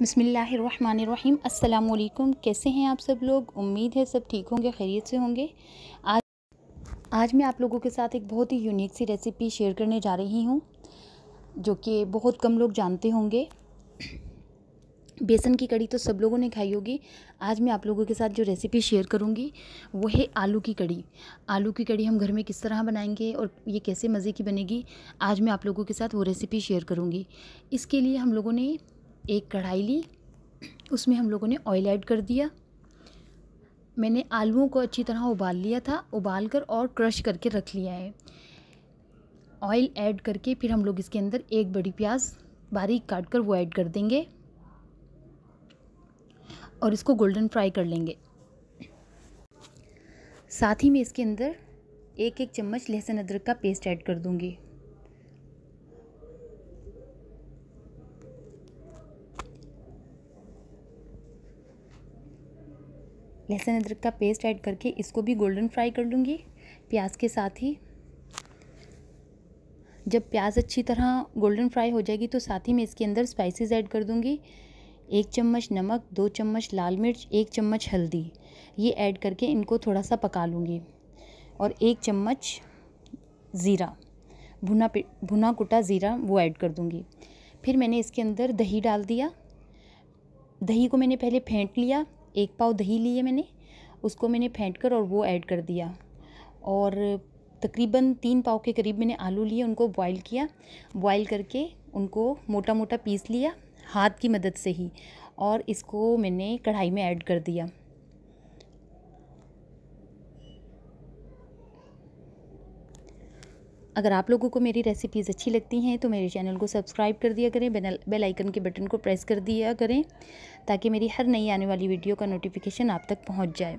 बसमीम् अल्लाम कैसे हैं आप सब लोग उम्मीद है सब ठीक होंगे खैरियत से होंगे आज आज मैं आप लोगों के साथ एक बहुत ही यूनिक सी रेसिपी शेयर करने जा रही हूँ जो कि बहुत कम लोग जानते होंगे बेसन की कड़ी तो सब लोगों ने खाई होगी आज मैं आप लोगों के साथ जो रेसिपी शेयर करूंगी वो है आलू की कड़ी आलू की कड़ी हम घर में किस तरह बनाएंगे और ये कैसे मज़े की बनेगी आज मैं आप लोगों के साथ वो रेसिपी शेयर करूंगी इसके लिए हम लोगों ने एक कढ़ाई ली उसमें हम लोगों ने ऑयल ऐड कर दिया मैंने आलूओं को अच्छी तरह उबाल लिया था उबाल कर और क्रश करके रख लिया है ऑयल ऐड करके फिर हम लोग इसके अंदर एक बड़ी प्याज बारीक काट कर वो ऐड कर देंगे और इसको गोल्डन फ्राई कर लेंगे साथ ही मैं इसके अंदर एक एक चम्मच लहसुन अदरक का पेस्ट ऐड कर दूँगी लहसुन अदरक का पेस्ट ऐड करके इसको भी गोल्डन फ्राई कर लूँगी प्याज के साथ ही जब प्याज अच्छी तरह गोल्डन फ्राई हो जाएगी तो साथ ही मैं इसके अंदर स्पाइसेस ऐड कर दूँगी एक चम्मच नमक दो चम्मच लाल मिर्च एक चम्मच हल्दी ये ऐड करके इनको थोड़ा सा पका लूँगी और एक चम्मच ज़ीरा भुना भुना कुटा ज़ीरा वो ऐड कर दूँगी फिर मैंने इसके अंदर दही डाल दिया दही को मैंने पहले फेंट लिया एक पाव दही लिए मैंने उसको मैंने फेंट कर और वो ऐड कर दिया और तकरीबन तीन पाव के करीब मैंने आलू लिए उनको बॉईल किया बॉईल करके उनको मोटा मोटा पीस लिया हाथ की मदद से ही और इसको मैंने कढ़ाई में ऐड कर दिया अगर आप लोगों को मेरी रेसिपीज़ अच्छी लगती हैं तो मेरे चैनल को सब्सक्राइब कर दिया करें बेल आइकन के बटन को प्रेस कर दिया करें ताकि मेरी हर नई आने वाली वीडियो का नोटिफिकेशन आप तक पहुँच जाए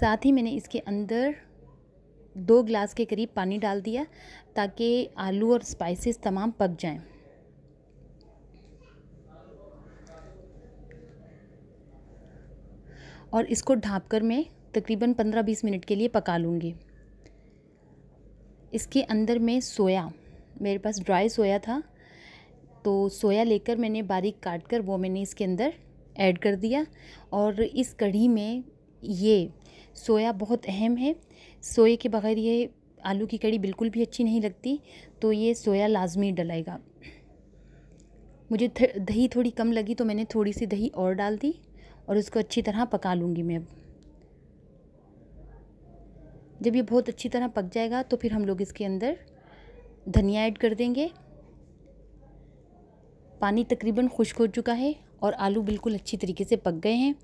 साथ ही मैंने इसके अंदर दो ग्लास के करीब पानी डाल दिया ताकि आलू और स्पाइसेस तमाम पक जाएँ और इसको ढाँप कर मैं तकरीबन पंद्रह बीस मिनट के लिए पका लूँगी इसके अंदर मैं सोया मेरे पास ड्राई सोया था तो सोया लेकर मैंने बारीक काट कर वो मैंने इसके अंदर ऐड कर दिया और इस कढ़ी में ये सोया बहुत अहम है सोए के बगैर ये आलू की कड़ी बिल्कुल भी अच्छी नहीं लगती तो ये सोया लाजमी डलाएगा मुझे दही थोड़ी कम लगी तो मैंने थोड़ी सी दही और डाल दी और उसको अच्छी तरह पका लूँगी मैं अब जब ये बहुत अच्छी तरह पक जाएगा तो फिर हम लोग इसके अंदर धनिया ऐड कर देंगे पानी तकरीबन खुश्क हो चुका है और आलू बिल्कुल अच्छी तरीके से पक गए हैं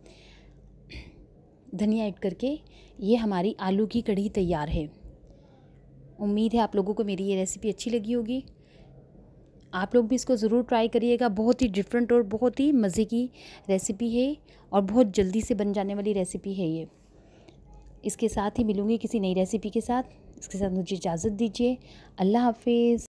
धनिया ऐड करके ये हमारी आलू की कढ़ी तैयार है उम्मीद है आप लोगों को मेरी ये रेसिपी अच्छी लगी होगी आप लोग भी इसको ज़रूर ट्राई करिएगा बहुत ही डिफरेंट और बहुत ही मज़े की रेसिपी है और बहुत जल्दी से बन जाने वाली रेसिपी है ये इसके साथ ही मिलूँगी किसी नई रेसिपी के साथ इसके साथ मुझे इजाज़त दीजिए अल्लाह हाफिज़